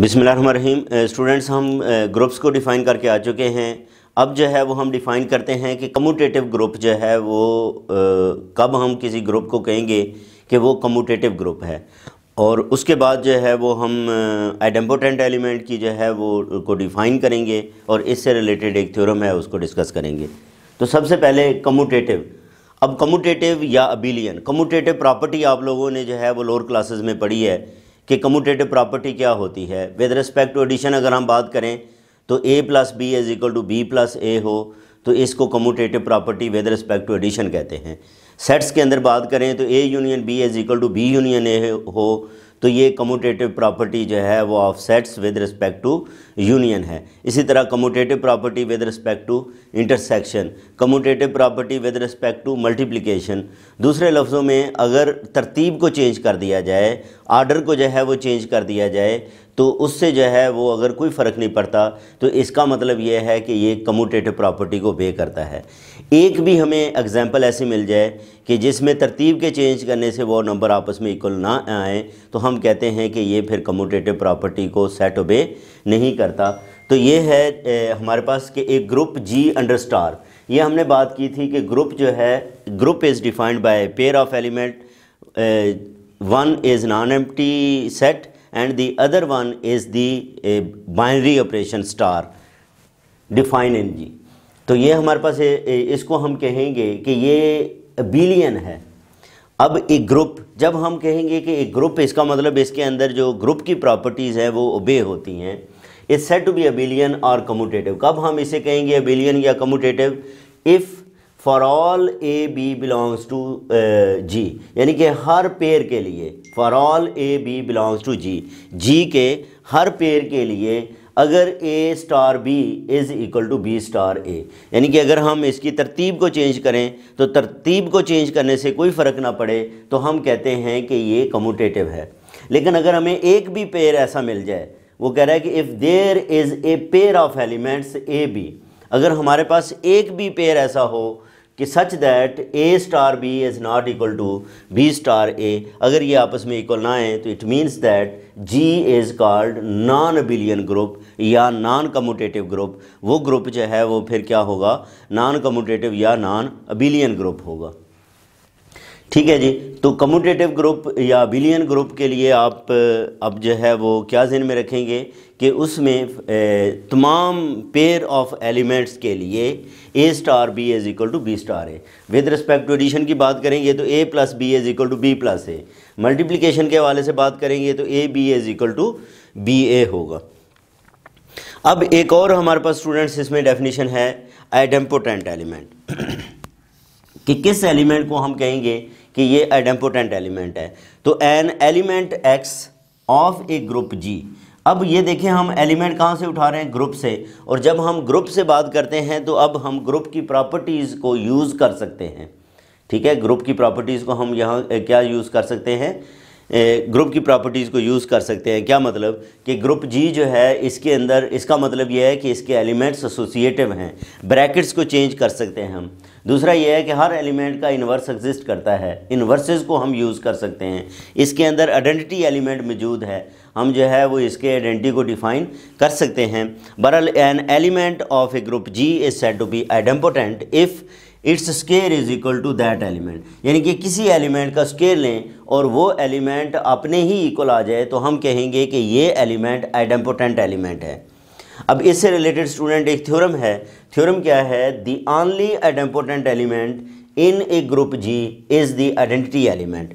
बिसमीम स्टूडेंट्स हम ग्रुप्स को डिफ़ाइन करके आ चुके हैं अब जो है वो हम डिफ़ाइन करते हैं कि कम्यूटेटिव ग्रुप जो है वो आ, कब हम किसी ग्रुप को कहेंगे कि वो कम्यूटेटिव ग्रुप है और उसके बाद जो है वो हम एडम्पोटेंट एलिमेंट की जो है वो को डिफ़ाइन करेंगे और इससे रिलेटेड एक थ्योरम है उसको डिस्कस करेंगे तो सबसे पहले कम्यूटेटिव अब कम्यूटेटिव या अबिलियन कम्यूटेटिव प्रॉपर्टी आप लोगों ने जो है वो लोअर क्लासेस में पढ़ी है कि कम्यूटेटिव प्रॉपर्टी क्या होती है विद रिस्पेक्ट टू एडिशन अगर हम बात करें तो A plus B is equal to B plus A हो तो इसको commutative property with respect to addition कहते हैं सेट्स के अंदर बात करें तो A union B is equal to B union A हो तो ये कम्यूटेटिव प्रॉपर्टी जो है वो of sets with respect to union है इसी तरह commutative property with respect to intersection commutative property with respect to multiplication दूसरे लफ्ज़ों में अगर तरतीब को चेंज कर दिया जाए आर्डर को जो है वो चेंज कर दिया जाए तो उससे जो है वो अगर कोई फ़र्क नहीं पड़ता तो इसका मतलब ये है कि ये कम्यूटेटिव प्रॉपर्टी को बे करता है एक भी हमें एग्ज़ाम्पल ऐसी मिल जाए कि जिसमें तरतीब के चेंज करने से वो नंबर आपस में इक्वल ना आए तो हम कहते हैं कि ये फिर कम्यूटेटिव प्रॉपर्टी को सेट ओबे नहीं करता तो ये है ए, हमारे पास कि एक ग्रुप जी अंडर स्टार ये हमने बात की थी कि ग्रुप जो है group is defined by pair of element one is non एम set and the other one is the binary operation star define in G तो ये हमारे पास इसको हम कहेंगे कि ये बिलियन है अब एक ग्रुप जब हम कहेंगे कि एक ग्रुप इसका मतलब इसके अंदर जो ग्रुप की प्रॉपर्टीज़ है वो ओबे होती हैं is set to be a abelian और कम्यूटेटिव कब हम इसे कहेंगे बिलियन या commutative if for all A B belongs to G यानी कि हर पेयर के लिए for all A B belongs to G G के हर पेयर के लिए अगर A star B is equal to B star A यानी कि अगर हम इसकी तरतीब को चेंज करें तो तरतीब को चेंज करने से कोई फ़र्क ना पड़े तो हम कहते हैं कि ये कम्यूटेटिव है लेकिन अगर हमें एक भी पेयर ऐसा मिल जाए वो कह रहा है कि if there is a pair of elements A B अगर हमारे पास एक भी पेयर ऐसा हो कि such that A star B is not equal to B star A अगर ये आपस में इक्वल ना आए तो it means that G is called non abelian group या नॉन कम्यूटेटिव ग्रुप वो ग्रुप जो है वो फिर क्या होगा नॉन कम्यूटेटिव या नॉन अबिलियन ग्रुप होगा ठीक है जी तो कम्यूटेटिव ग्रुप या बिलियन ग्रुप के लिए आप अब जो है वो क्या जहन में रखेंगे कि उसमें तमाम पेयर ऑफ एलिमेंट्स के लिए A star B is equal to B star है विद रिस्पेक्ट टू एडिशन की बात करेंगे तो A plus B is equal to B plus A multiplication के हवाले से बात करेंगे तो A B is equal to B A होगा अब एक और हमारे पास स्टूडेंट्स इसमें डेफिनेशन है एडम्पोटेंट एलिमेंट कि किस एलिमेंट को हम कहेंगे कि ये एडम्पोटेंट एलिमेंट है तो an element x of a group G अब ये देखें हम एलिमेंट कहाँ से उठा रहे हैं ग्रुप से और जब हम ग्रुप से बात करते हैं तो अब हम ग्रुप की प्रॉपर्टीज़ को यूज़ कर सकते हैं ठीक है ग्रुप की प्रॉपर्टीज़ को हम यहाँ क्या यूज़ कर सकते हैं ग्रुप की प्रॉपर्टीज़ को यूज़ कर सकते हैं क्या मतलब कि ग्रुप जी जो है इसके अंदर इसका मतलब यह है कि इसके एलिमेंट्स एसोसिएटिव हैं ब्रैकेट्स को चेंज कर सकते हैं हम दूसरा यह है कि हर एलिमेंट का इन्वर्स एग्जिस्ट करता है इन्वर्सेज को हम यूज़ कर सकते हैं इसके अंदर आइडेंटिटी एलिमेंट मौजूद है हम जो है वो इसके आइडेंटिटी को डिफाइन कर सकते हैं बरल an element of a group G is said to be idempotent if its square is equal to that element यानी कि किसी एलिमेंट का स्केयर लें और वो एलिमेंट अपने ही इक्वल आ जाए तो हम कहेंगे कि ये एलिमेंट एडम्पोटेंट एलिमेंट है अब इससे रिलेटेड स्टूडेंट एक थ्योरम है थ्योरम क्या है the only idempotent element in a group G is the identity element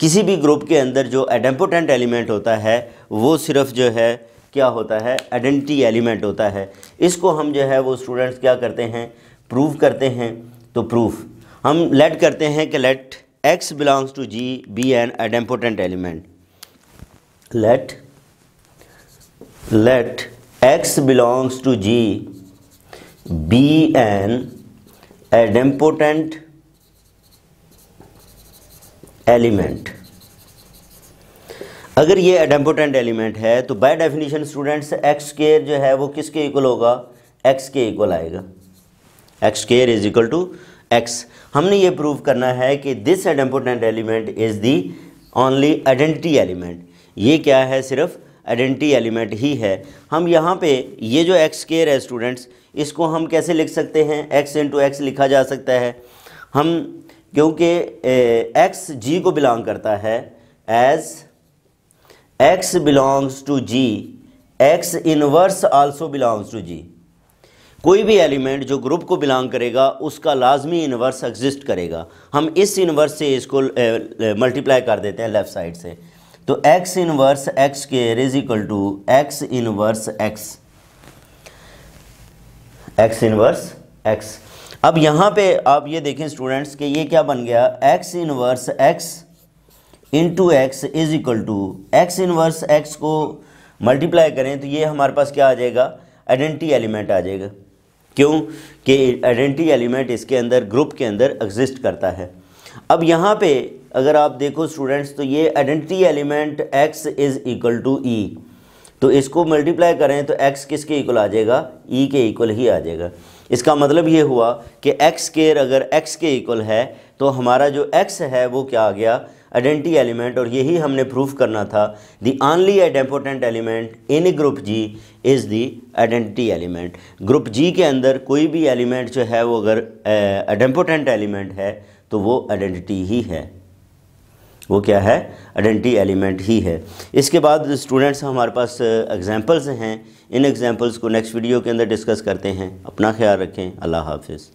किसी भी ग्रुप के अंदर जो एडम्पोटेंट एलिमेंट होता है वो सिर्फ जो है क्या होता है आइडेंटिटी एलिमेंट होता है इसको हम जो है वो स्टूडेंट्स क्या करते हैं प्रूव करते हैं तो प्रूफ हम लेट करते हैं कि let x belongs to G be an idempotent element let let x belongs to g be an idempotent element अगर ये एडम्पोटेंट एलिमेंट है तो by definition students x square जो है वो किसके इक्वल होगा एक्स के इक्वल आएगा x square is equal to x हमने ये प्रूव करना है कि this idempotent element is the only identity element ये क्या है सिर्फ आइडेंटिटी एलिमेंट ही है हम यहाँ पे ये जो एक्स केयर है स्टूडेंट्स इसको हम कैसे लिख सकते हैं एक्स इंटू एक्स लिखा जा सकता है हम क्योंकि एक्स जी को बिलोंग करता है as x belongs to G x inverse also belongs to G कोई भी एलिमेंट जो ग्रुप को बिलोंग करेगा उसका लाजमी इन्वर्स एग्जिस्ट करेगा हम इस इन्वर्स से इसको मल्टीप्लाई कर देते हैं लेफ़्ट साइड से तो एक्स इन्वर्स एक्स के is equal to x inverse x x inverse x अब यहाँ पे आप ये देखें स्टूडेंट्स कि ये क्या बन गया x inverse x into x is equal to x inverse x को मल्टीप्लाई करें तो ये हमारे पास क्या आ जाएगा आइडेंटिटी एलिमेंट आ जाएगा क्यों कि आइडेंटिटी एलिमेंट इसके अंदर ग्रुप के अंदर एग्जिस्ट करता है अब यहाँ पे अगर आप देखो स्टूडेंट्स तो ये identity element x is equal to E तो इसको मल्टीप्लाई करें तो x किसके इक्वल आ जाएगा e के इक्वल ही आ जाएगा इसका मतलब ये हुआ कि एक्स केयर अगर एक्स के इक्वल है तो हमारा जो एक्स है वो क्या आ गया आइडेंटिटी एलिमेंट और यही हमने प्रूफ करना था the only idempotent element in group G is the identity element group G के अंदर कोई भी एलिमेंट जो है वो अगर आइडेम्पोटेंट एलिमेंट है तो वो आइडेंटिटी ही है वो क्या है आइडेंटिटी एलिमेंट ही है इसके बाद स्टूडेंट्स हमारे पास एग्जांपल्स हैं इन एग्जांपल्स को नेक्स्ट वीडियो के अंदर डिस्कस करते हैं अपना ख्याल रखें अल्लाह हाफिज़